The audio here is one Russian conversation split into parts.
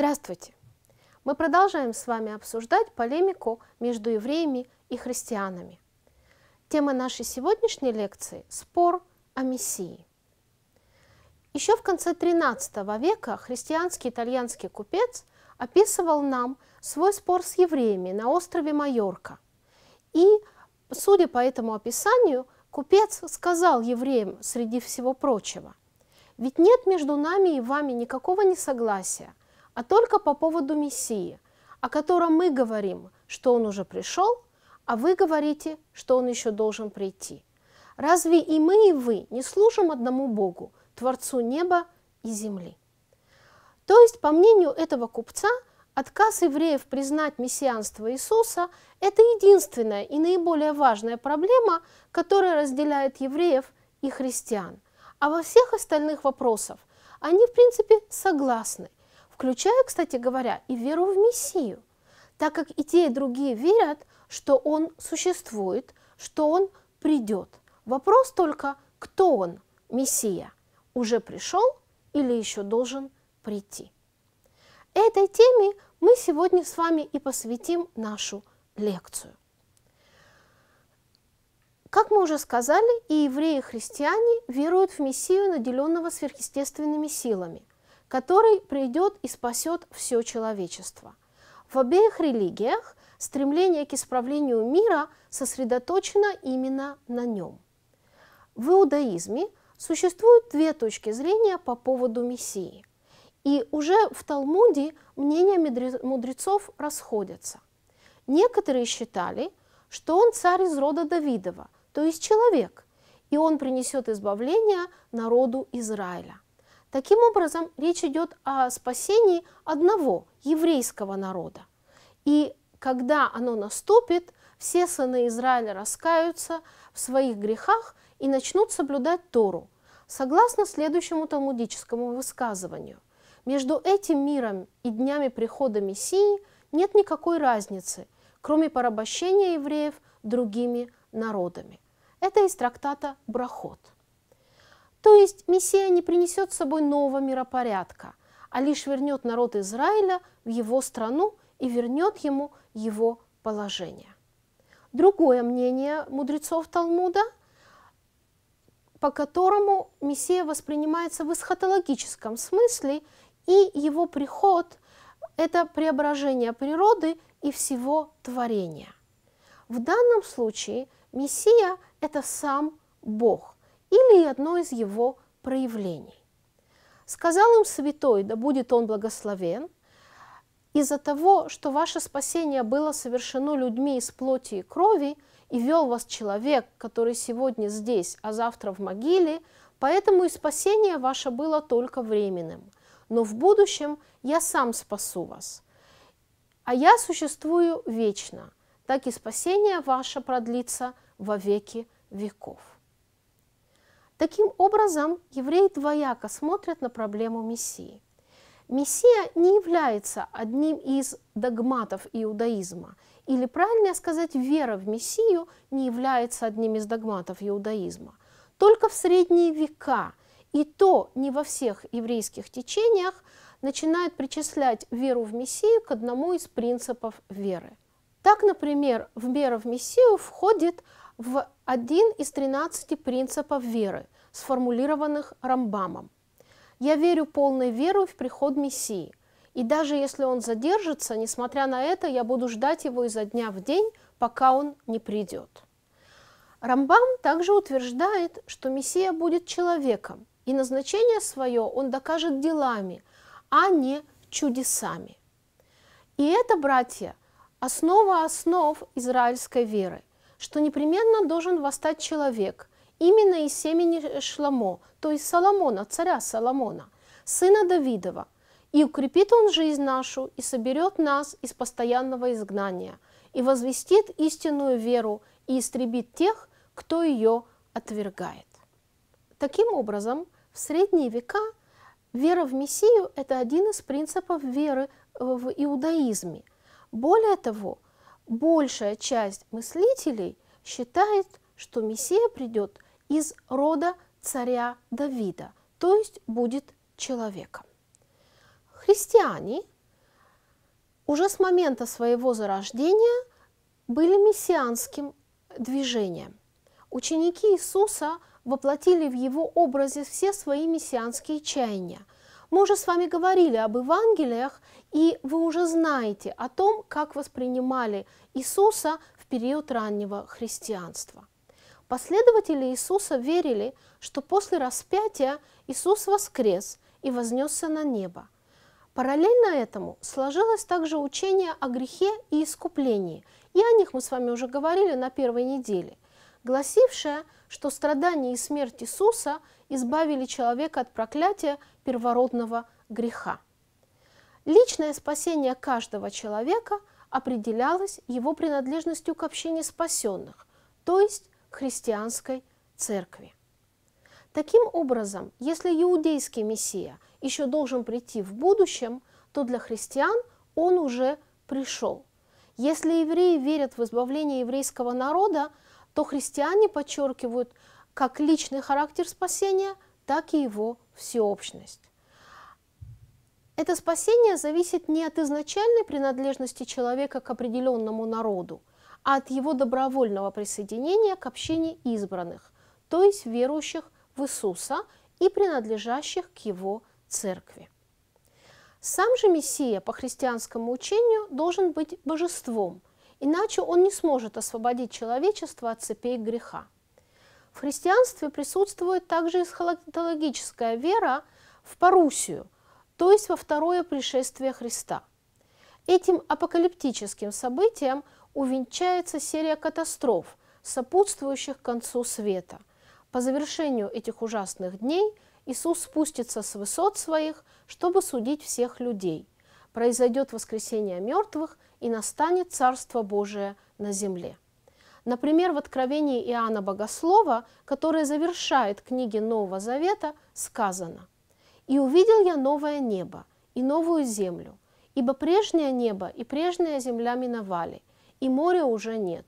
Здравствуйте! Мы продолжаем с вами обсуждать полемику между евреями и христианами. Тема нашей сегодняшней лекции – спор о Мессии. Еще в конце XIII века христианский итальянский купец описывал нам свой спор с евреями на острове Майорка. И, судя по этому описанию, купец сказал евреям среди всего прочего, «Ведь нет между нами и вами никакого несогласия, а только по поводу Мессии, о котором мы говорим, что он уже пришел, а вы говорите, что он еще должен прийти. Разве и мы, и вы не служим одному Богу, Творцу неба и земли? То есть, по мнению этого купца, отказ евреев признать мессианство Иисуса – это единственная и наиболее важная проблема, которая разделяет евреев и христиан. А во всех остальных вопросах они, в принципе, согласны включая, кстати говоря, и веру в Мессию, так как и те, и другие верят, что Он существует, что Он придет. Вопрос только, кто Он, Мессия, уже пришел или еще должен прийти. Этой теме мы сегодня с вами и посвятим нашу лекцию. Как мы уже сказали, и евреи, и христиане веруют в Мессию, наделенного сверхъестественными силами – который придет и спасет все человечество. В обеих религиях стремление к исправлению мира сосредоточено именно на нем. В иудаизме существуют две точки зрения по поводу Мессии. И уже в Талмуде мнения мудрецов расходятся. Некоторые считали, что он царь из рода Давидова, то есть человек, и он принесет избавление народу Израиля – Таким образом, речь идет о спасении одного еврейского народа. И когда оно наступит, все сыны Израиля раскаются в своих грехах и начнут соблюдать Тору, согласно следующему талмудическому высказыванию. Между этим миром и днями прихода Мессии нет никакой разницы, кроме порабощения евреев другими народами. Это из трактата «Брахот». То есть Мессия не принесет с собой нового миропорядка, а лишь вернет народ Израиля в его страну и вернет ему его положение. Другое мнение мудрецов Талмуда, по которому Мессия воспринимается в эсхатологическом смысле, и его приход – это преображение природы и всего творения. В данном случае Мессия – это сам Бог – или одно из его проявлений. Сказал им святой, да будет он благословен, из-за того, что ваше спасение было совершено людьми из плоти и крови, и вел вас человек, который сегодня здесь, а завтра в могиле, поэтому и спасение ваше было только временным. Но в будущем я сам спасу вас. А я существую вечно, так и спасение ваше продлится во веки веков. Таким образом, евреи двояко смотрят на проблему Мессии. Мессия не является одним из догматов иудаизма, или правильнее сказать, вера в Мессию не является одним из догматов иудаизма. Только в средние века, и то не во всех еврейских течениях, начинают причислять веру в Мессию к одному из принципов веры. Так, например, в веру в Мессию входит в один из 13 принципов веры, сформулированных Рамбамом. «Я верю полной верой в приход Мессии, и даже если он задержится, несмотря на это, я буду ждать его изо дня в день, пока он не придет». Рамбам также утверждает, что Мессия будет человеком, и назначение свое он докажет делами, а не чудесами. И это, братья, основа основ израильской веры что непременно должен восстать человек, именно из семени Шламо, то есть Соломона, царя Соломона, сына Давидова, и укрепит он жизнь нашу, и соберет нас из постоянного изгнания, и возвестит истинную веру, и истребит тех, кто ее отвергает. Таким образом, в средние века вера в Мессию – это один из принципов веры в иудаизме. Более того, большая часть мыслителей считает, что Мессия придет из рода царя Давида, то есть будет человеком. Христиане уже с момента своего зарождения были мессианским движением. Ученики Иисуса воплотили в его образе все свои мессианские чаяния – мы уже с вами говорили об Евангелиях, и вы уже знаете о том, как воспринимали Иисуса в период раннего христианства. Последователи Иисуса верили, что после распятия Иисус воскрес и вознесся на небо. Параллельно этому сложилось также учение о грехе и искуплении, и о них мы с вами уже говорили на первой неделе, гласившее, что страдания и смерть Иисуса избавили человека от проклятия первородного греха. Личное спасение каждого человека определялось его принадлежностью к общине спасенных, то есть христианской церкви. Таким образом, если иудейский Мессия еще должен прийти в будущем, то для христиан он уже пришел. Если евреи верят в избавление еврейского народа, то христиане подчеркивают – как личный характер спасения, так и его всеобщность. Это спасение зависит не от изначальной принадлежности человека к определенному народу, а от его добровольного присоединения к общине избранных, то есть верующих в Иисуса и принадлежащих к его церкви. Сам же Мессия по христианскому учению должен быть божеством, иначе он не сможет освободить человечество от цепей греха. В христианстве присутствует также эсхатологическая вера в парусию, то есть во второе пришествие Христа. Этим апокалиптическим событием увенчается серия катастроф, сопутствующих концу света. По завершению этих ужасных дней Иисус спустится с высот своих, чтобы судить всех людей. Произойдет воскресение мертвых и настанет Царство Божие на земле. Например, в Откровении Иоанна Богослова, которое завершает книги Нового Завета, сказано «И увидел я новое небо и новую землю, ибо прежнее небо и прежняя земля миновали, и моря уже нет.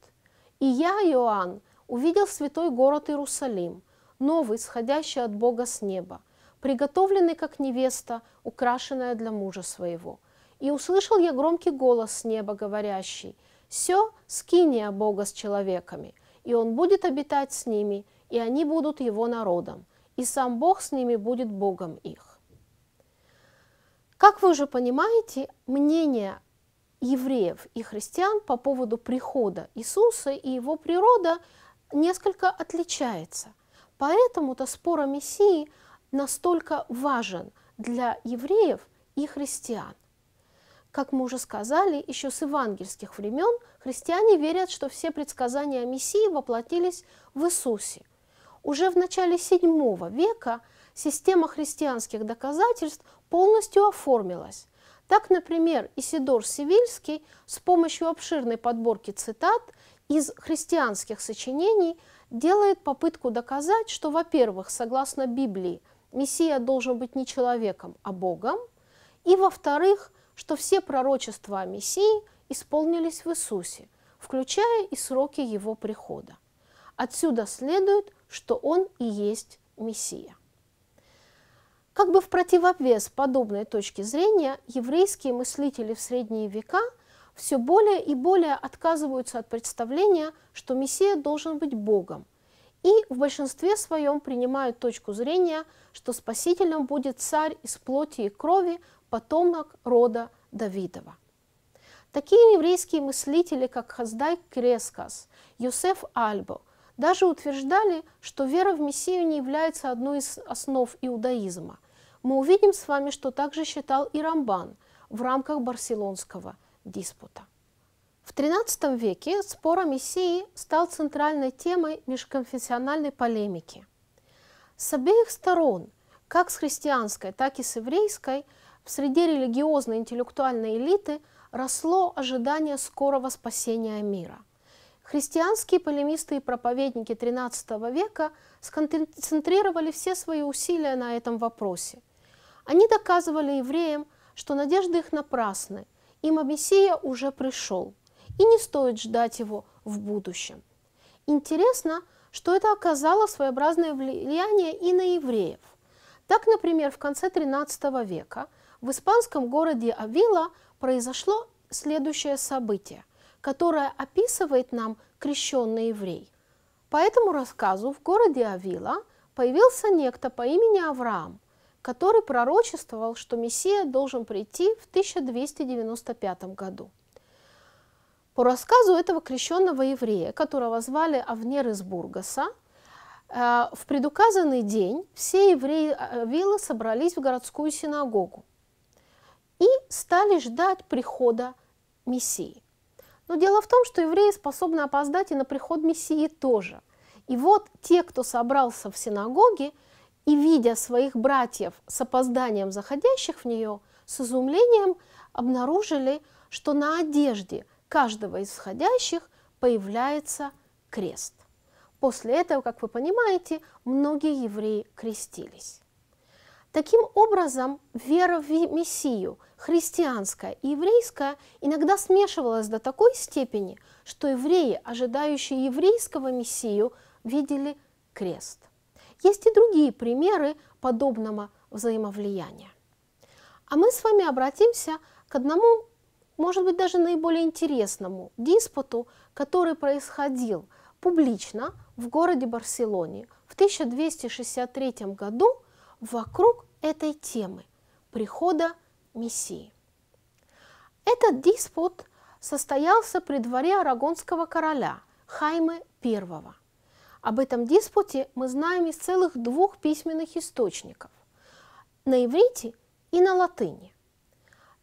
И я, Иоанн, увидел святой город Иерусалим, новый, сходящий от Бога с неба, приготовленный как невеста, украшенная для мужа своего. И услышал я громкий голос с неба, говорящий – все скиния Бога с человеками, и он будет обитать с ними, и они будут его народом, и сам Бог с ними будет Богом их. Как вы уже понимаете, мнение евреев и христиан по поводу прихода Иисуса и его природа несколько отличается. Поэтому-то спор о Мессии настолько важен для евреев и христиан. Как мы уже сказали, еще с евангельских времен христиане верят, что все предсказания о Мессии воплотились в Иисусе. Уже в начале VII века система христианских доказательств полностью оформилась. Так, например, Исидор Сивильский с помощью обширной подборки цитат из христианских сочинений делает попытку доказать, что, во-первых, согласно Библии, Мессия должен быть не человеком, а Богом, и, во-вторых, что все пророчества о Мессии исполнились в Иисусе, включая и сроки его прихода. Отсюда следует, что он и есть Мессия. Как бы в противовес подобной точке зрения, еврейские мыслители в средние века все более и более отказываются от представления, что Мессия должен быть Богом, и в большинстве своем принимают точку зрения, что спасителем будет царь из плоти и крови, потомок рода Давидова. Такие еврейские мыслители, как Хаздай Крескас, Юсеф Альбо, даже утверждали, что вера в Мессию не является одной из основ иудаизма. Мы увидим с вами, что также считал и Рамбан в рамках барселонского диспута. В XIII веке спор о Мессии стал центральной темой межконфессиональной полемики. С обеих сторон, как с христианской, так и с еврейской, в среде религиозной интеллектуальной элиты росло ожидание скорого спасения мира. Христианские полемисты и проповедники XIII века сконцентрировали все свои усилия на этом вопросе. Они доказывали евреям, что надежды их напрасны, им Мессия уже пришел, и не стоит ждать его в будущем. Интересно, что это оказало своеобразное влияние и на евреев. Так, например, в конце XIII века – в испанском городе Авила произошло следующее событие, которое описывает нам крещенный еврей. По этому рассказу в городе Авила появился некто по имени Авраам, который пророчествовал, что Мессия должен прийти в 1295 году. По рассказу этого крещенного еврея, которого звали Авнер из Бургаса, э, в предуказанный день все евреи Авила собрались в городскую синагогу и стали ждать прихода Мессии. Но дело в том, что евреи способны опоздать и на приход Мессии тоже. И вот те, кто собрался в синагоге и, видя своих братьев с опозданием заходящих в нее, с изумлением обнаружили, что на одежде каждого из входящих появляется крест. После этого, как вы понимаете, многие евреи крестились. Таким образом, вера в Мессию – христианская и еврейская иногда смешивалась до такой степени, что евреи, ожидающие еврейского мессию, видели крест. Есть и другие примеры подобного взаимовлияния. А мы с вами обратимся к одному, может быть, даже наиболее интересному диспуту, который происходил публично в городе Барселоне в 1263 году вокруг этой темы прихода Мессии. Этот диспут состоялся при дворе арагонского короля Хаймы I. Об этом диспуте мы знаем из целых двух письменных источников – на иврите и на латыни.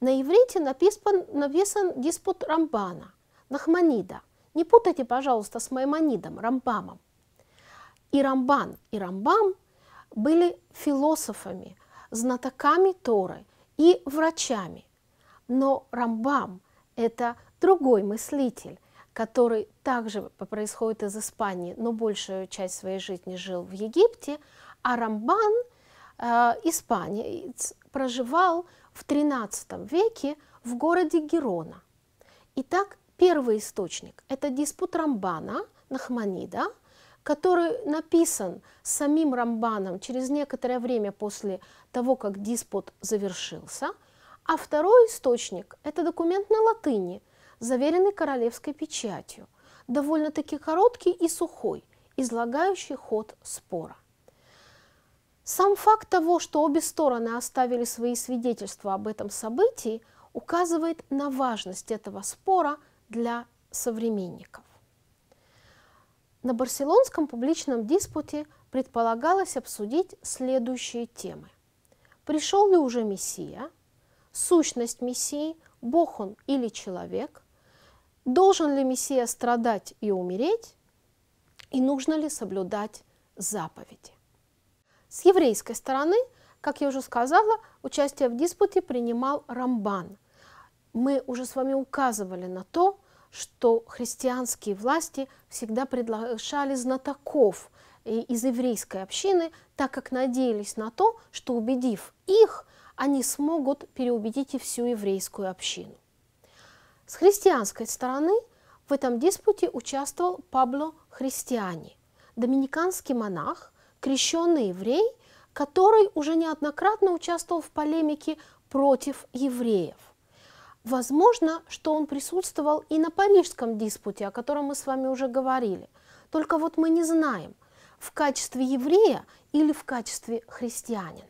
На иврите написан, написан диспут Рамбана, Нахманида. Не путайте, пожалуйста, с Маймонидом, Рамбамом. И Рамбан, и Рамбам были философами, знатоками Торы – и врачами. Но Рамбам – это другой мыслитель, который также происходит из Испании, но большую часть своей жизни жил в Египте, а Рамбан, э, испанец, проживал в XIII веке в городе Герона. Итак, первый источник – это диспут Рамбана, Нахманида – который написан самим Рамбаном через некоторое время после того, как диспут завершился, а второй источник – это документ на латыни, заверенный королевской печатью, довольно-таки короткий и сухой, излагающий ход спора. Сам факт того, что обе стороны оставили свои свидетельства об этом событии, указывает на важность этого спора для современников. На барселонском публичном диспуте предполагалось обсудить следующие темы. Пришел ли уже Мессия? Сущность Мессии, Бог он или человек? Должен ли Мессия страдать и умереть? И нужно ли соблюдать заповеди? С еврейской стороны, как я уже сказала, участие в диспуте принимал Рамбан. Мы уже с вами указывали на то, что христианские власти всегда приглашали знатоков э, из еврейской общины, так как надеялись на то, что убедив их, они смогут переубедить и всю еврейскую общину. С христианской стороны в этом диспуте участвовал Пабло Христиани, доминиканский монах, крещенный еврей, который уже неоднократно участвовал в полемике против евреев – Возможно, что он присутствовал и на парижском диспуте, о котором мы с вами уже говорили. Только вот мы не знаем, в качестве еврея или в качестве христианина.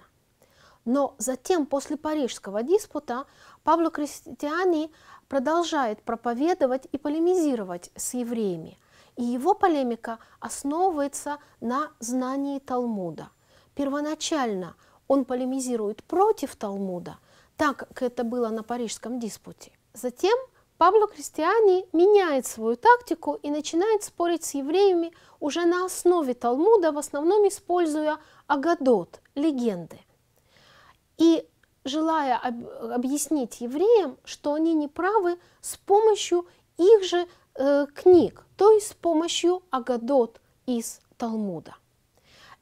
Но затем, после парижского диспута, Павло Кристиани продолжает проповедовать и полемизировать с евреями. И его полемика основывается на знании Талмуда. Первоначально он полемизирует против Талмуда – так как это было на парижском диспуте. Затем Пабло Кристиани меняет свою тактику и начинает спорить с евреями уже на основе Талмуда, в основном используя агадот, легенды. И желая об, объяснить евреям, что они не правы с помощью их же э, книг, то есть с помощью агадот из Талмуда.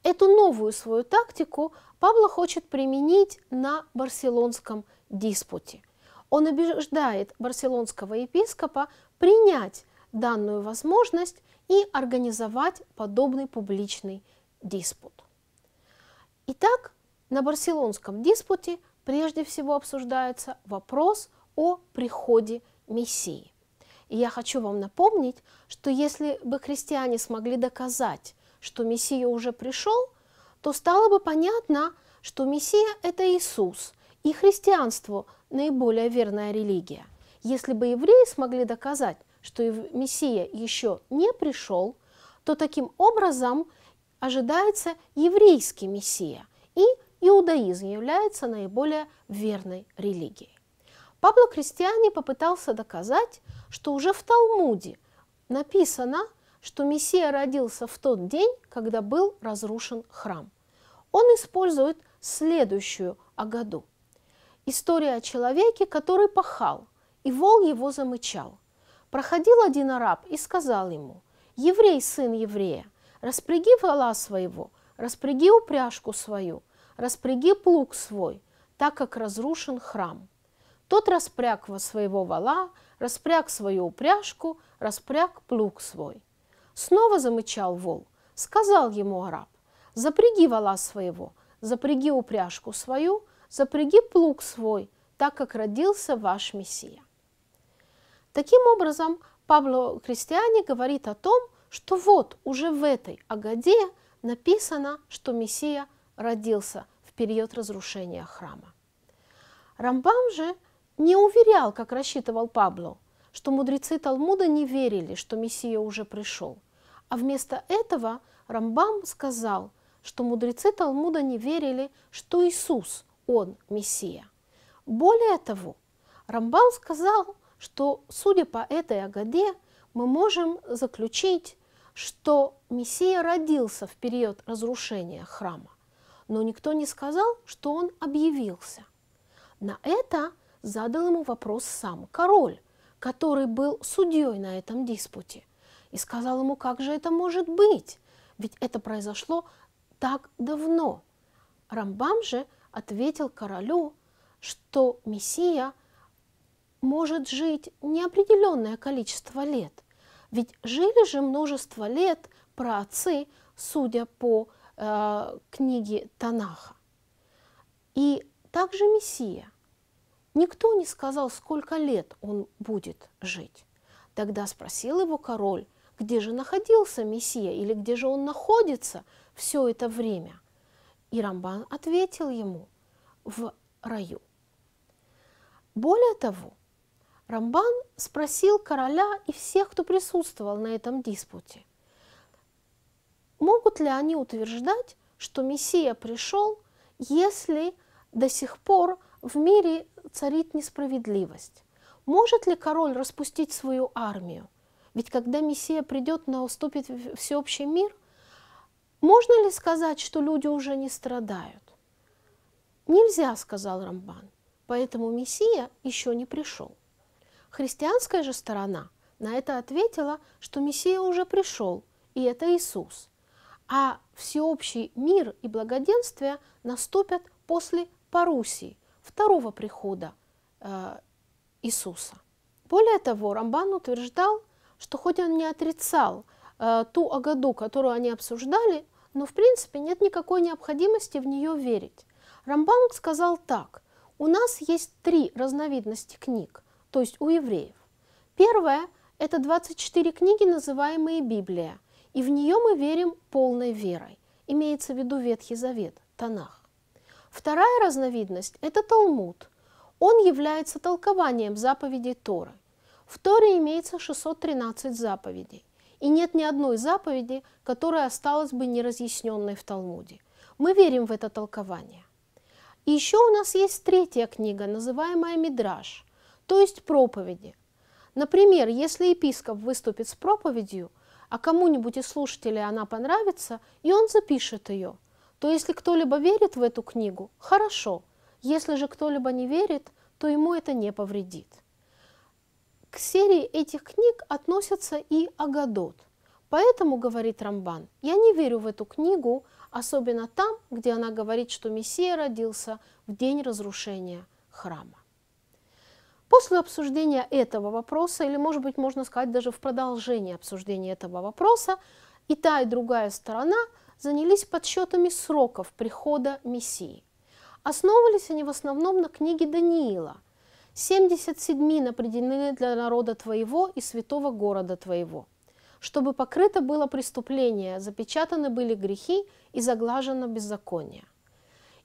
Эту новую свою тактику Пабло хочет применить на барселонском диспуте. Он убеждает барселонского епископа принять данную возможность и организовать подобный публичный диспут. Итак, на барселонском диспуте прежде всего обсуждается вопрос о приходе Мессии. И я хочу вам напомнить, что если бы христиане смогли доказать, что Мессия уже пришел, то стало бы понятно, что Мессия – это Иисус, и христианству – наиболее верная религия. Если бы евреи смогли доказать, что Мессия еще не пришел, то таким образом ожидается еврейский Мессия, и иудаизм является наиболее верной религией. Пабло Крестьяне попытался доказать, что уже в Талмуде написано – что Мессия родился в тот день, когда был разрушен храм. Он использует следующую Агаду. История о человеке, который пахал, и вол его замычал. Проходил один араб и сказал ему, «Еврей, сын еврея, распряги вола своего, распряги упряжку свою, распряги плуг свой, так как разрушен храм». Тот распряг во своего вала, распряг свою упряжку, распряг плуг свой. Снова замычал вол. Сказал ему араб, запряги вала своего, запряги упряжку свою, запряги плуг свой, так как родился ваш Мессия. Таким образом, Пабло Христиане говорит о том, что вот уже в этой Агаде написано, что Мессия родился в период разрушения храма. Рамбам же не уверял, как рассчитывал Пабло, что мудрецы Талмуда не верили, что Мессия уже пришел. А вместо этого Рамбам сказал, что мудрецы Талмуда не верили, что Иисус, он Мессия. Более того, Рамбам сказал, что, судя по этой Агаде, мы можем заключить, что Мессия родился в период разрушения храма, но никто не сказал, что он объявился. На это задал ему вопрос сам король, который был судьей на этом диспуте – и сказал ему, как же это может быть? Ведь это произошло так давно. Рамбам же ответил королю, что Мессия может жить неопределенное количество лет. Ведь жили же множество лет праотцы, судя по э, книге Танаха. И также Мессия. Никто не сказал, сколько лет он будет жить. Тогда спросил его король, где же находился Мессия или где же он находится все это время? И Рамбан ответил ему в раю. Более того, Рамбан спросил короля и всех, кто присутствовал на этом диспуте, могут ли они утверждать, что Мессия пришел, если до сих пор в мире царит несправедливость? Может ли король распустить свою армию? Ведь когда Мессия придет, на уступит всеобщий мир, можно ли сказать, что люди уже не страдают? Нельзя, сказал Рамбан, поэтому Мессия еще не пришел. Христианская же сторона на это ответила, что Мессия уже пришел, и это Иисус. А всеобщий мир и благоденствие наступят после Парусии, второго прихода э, Иисуса. Более того, Рамбан утверждал, что хоть он не отрицал э, ту Агаду, которую они обсуждали, но в принципе нет никакой необходимости в нее верить. Рамбам сказал так, у нас есть три разновидности книг, то есть у евреев. Первое – это 24 книги, называемые Библия, и в нее мы верим полной верой, имеется в виду Ветхий Завет, Танах. Вторая разновидность – это Талмуд. Он является толкованием заповедей Торы – в Торе имеется 613 заповедей, и нет ни одной заповеди, которая осталась бы неразъясненной в Талмуде. Мы верим в это толкование. И еще у нас есть третья книга, называемая Мидраж, то есть проповеди. Например, если епископ выступит с проповедью, а кому-нибудь из слушателей она понравится, и он запишет ее, то если кто-либо верит в эту книгу, хорошо, если же кто-либо не верит, то ему это не повредит. К серии этих книг относятся и Агадот. Поэтому, говорит Рамбан, я не верю в эту книгу, особенно там, где она говорит, что Мессия родился в день разрушения храма. После обсуждения этого вопроса, или, может быть, можно сказать, даже в продолжении обсуждения этого вопроса, и та, и другая сторона занялись подсчетами сроков прихода Мессии. Основывались они в основном на книге Даниила – Семьдесят седьмин определены для народа твоего и святого города твоего. Чтобы покрыто было преступление, запечатаны были грехи и заглажено беззаконие.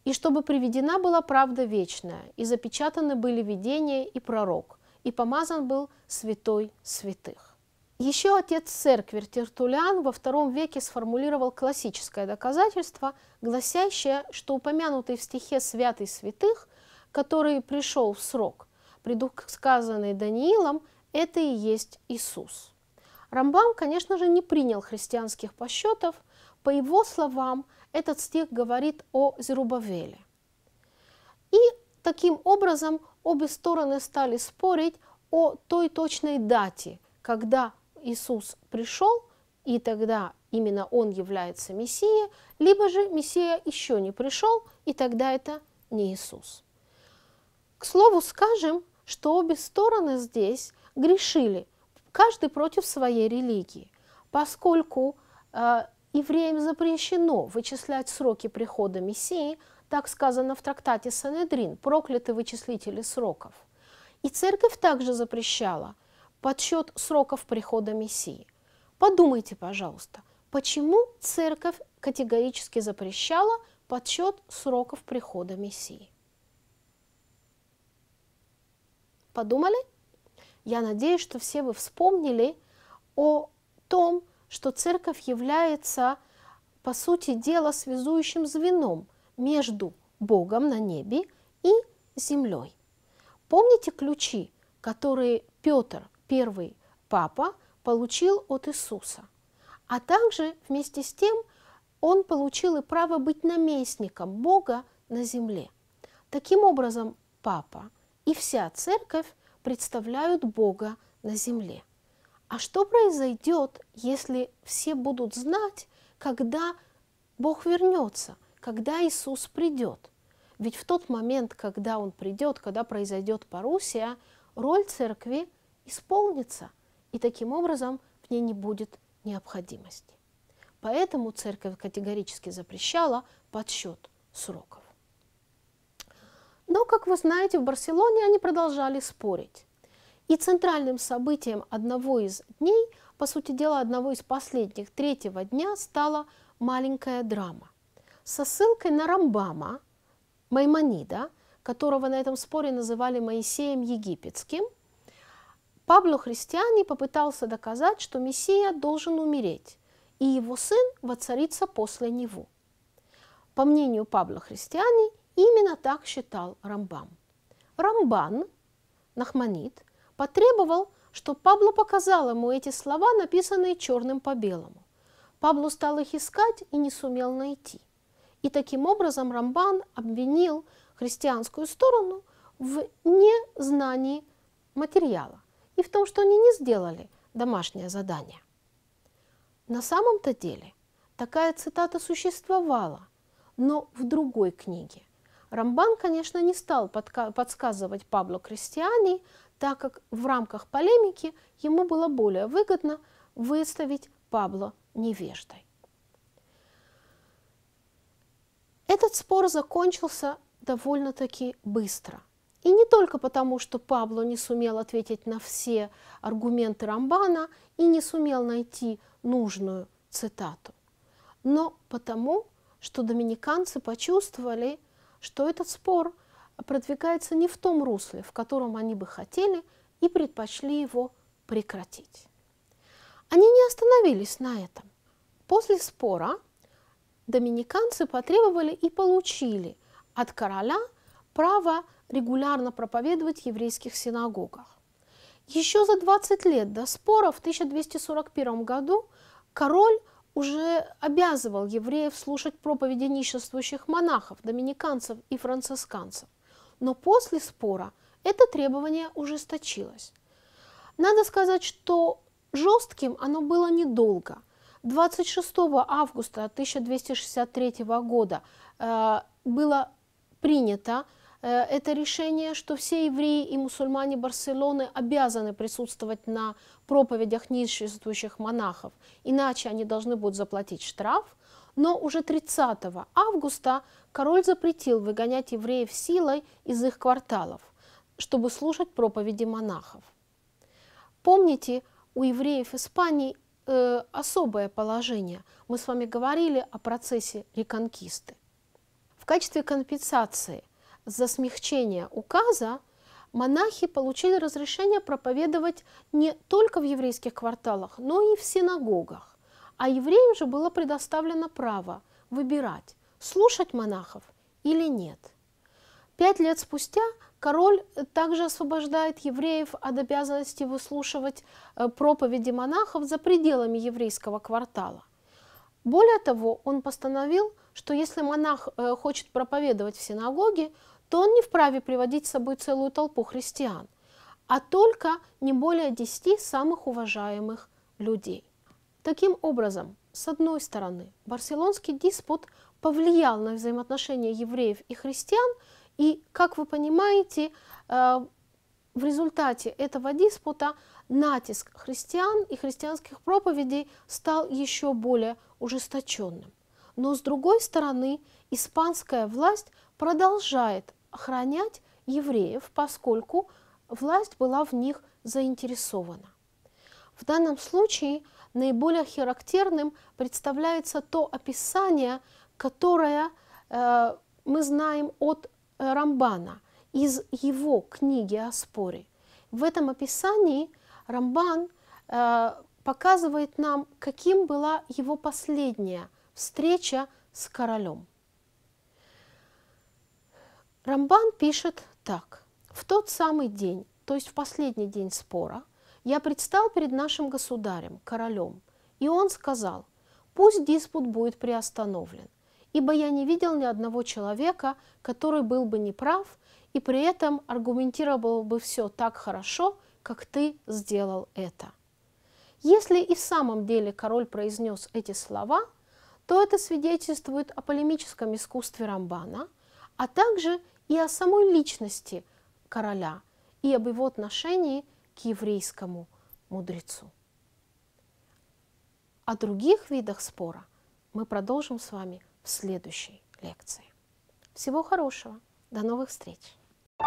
И чтобы приведена была правда вечная, и запечатаны были видения и пророк, и помазан был святой святых. Еще отец церкви Тертулиан во втором веке сформулировал классическое доказательство, гласящее, что упомянутый в стихе «Святый святых», который пришел в срок – предсказанный Даниилом, это и есть Иисус. Рамбам, конечно же, не принял христианских посчетов. По его словам, этот стих говорит о Зерубавеле. И таким образом обе стороны стали спорить о той точной дате, когда Иисус пришел, и тогда именно Он является Мессией, либо же Мессия еще не пришел, и тогда это не Иисус. К слову скажем, что обе стороны здесь грешили, каждый против своей религии, поскольку э, евреям запрещено вычислять сроки прихода Мессии, так сказано в трактате Санедрин, прокляты вычислители сроков. И церковь также запрещала подсчет сроков прихода Мессии. Подумайте, пожалуйста, почему церковь категорически запрещала подсчет сроков прихода Мессии? подумали? Я надеюсь, что все вы вспомнили о том, что церковь является, по сути дела, связующим звеном между Богом на небе и землей. Помните ключи, которые Петр, первый папа, получил от Иисуса? А также вместе с тем он получил и право быть наместником Бога на земле. Таким образом, папа – и вся церковь представляют Бога на земле. А что произойдет, если все будут знать, когда Бог вернется, когда Иисус придет? Ведь в тот момент, когда Он придет, когда произойдет парусия, роль церкви исполнится, и таким образом в ней не будет необходимости. Поэтому церковь категорически запрещала подсчет сроков. Но, как вы знаете, в Барселоне они продолжали спорить. И центральным событием одного из дней, по сути дела, одного из последних, третьего дня, стала маленькая драма со ссылкой на Рамбама, Маймонида, которого на этом споре называли Моисеем Египетским, Пабло Христиани попытался доказать, что Мессия должен умереть, и его сын воцарится после него. По мнению Пабло Христиани, Именно так считал Рамбам. Рамбан, Нахманит, потребовал, чтобы Пабло показал ему эти слова, написанные черным по белому. Пабло стал их искать и не сумел найти. И таким образом Рамбан обвинил христианскую сторону в незнании материала и в том, что они не сделали домашнее задание. На самом-то деле такая цитата существовала, но в другой книге, Рамбан, конечно, не стал подсказывать Пабло Кристиани, так как в рамках полемики ему было более выгодно выставить Пабло невеждой. Этот спор закончился довольно-таки быстро. И не только потому, что Пабло не сумел ответить на все аргументы Рамбана и не сумел найти нужную цитату, но потому, что доминиканцы почувствовали – что этот спор продвигается не в том русле, в котором они бы хотели, и предпочли его прекратить. Они не остановились на этом. После спора доминиканцы потребовали и получили от короля право регулярно проповедовать в еврейских синагогах. Еще за 20 лет до спора в 1241 году король уже обязывал евреев слушать проповеди нищенствующих монахов, доминиканцев и францисканцев. Но после спора это требование ужесточилось. Надо сказать, что жестким оно было недолго. 26 августа 1263 года э, было принято Э, это решение, что все евреи и мусульмане Барселоны обязаны присутствовать на проповедях ниществующих монахов, иначе они должны будут заплатить штраф, но уже 30 августа король запретил выгонять евреев силой из их кварталов, чтобы слушать проповеди монахов. Помните, у евреев Испании э, особое положение. Мы с вами говорили о процессе реконкисты. В качестве компенсации за смягчение указа монахи получили разрешение проповедовать не только в еврейских кварталах, но и в синагогах. А евреям же было предоставлено право выбирать, слушать монахов или нет. Пять лет спустя король также освобождает евреев от обязанности выслушивать э, проповеди монахов за пределами еврейского квартала. Более того, он постановил, что если монах э, хочет проповедовать в синагоге, то он не вправе приводить с собой целую толпу христиан, а только не более 10 самых уважаемых людей. Таким образом, с одной стороны, барселонский диспут повлиял на взаимоотношения евреев и христиан, и, как вы понимаете, э, в результате этого диспута натиск христиан и христианских проповедей стал еще более ужесточенным. Но с другой стороны, испанская власть продолжает охранять евреев, поскольку власть была в них заинтересована. В данном случае наиболее характерным представляется то описание, которое э, мы знаем от э, Рамбана из его книги о споре. В этом описании Рамбан э, показывает нам, каким была его последняя встреча с королем. Рамбан пишет так. В тот самый день, то есть в последний день спора, я предстал перед нашим государем, королем, и он сказал, пусть диспут будет приостановлен, ибо я не видел ни одного человека, который был бы неправ и при этом аргументировал бы все так хорошо, как ты сделал это. Если и в самом деле король произнес эти слова, то это свидетельствует о полемическом искусстве Рамбана, а также и о самой личности короля, и об его отношении к еврейскому мудрецу. О других видах спора мы продолжим с вами в следующей лекции. Всего хорошего, до новых встреч!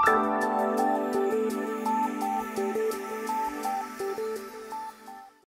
thank you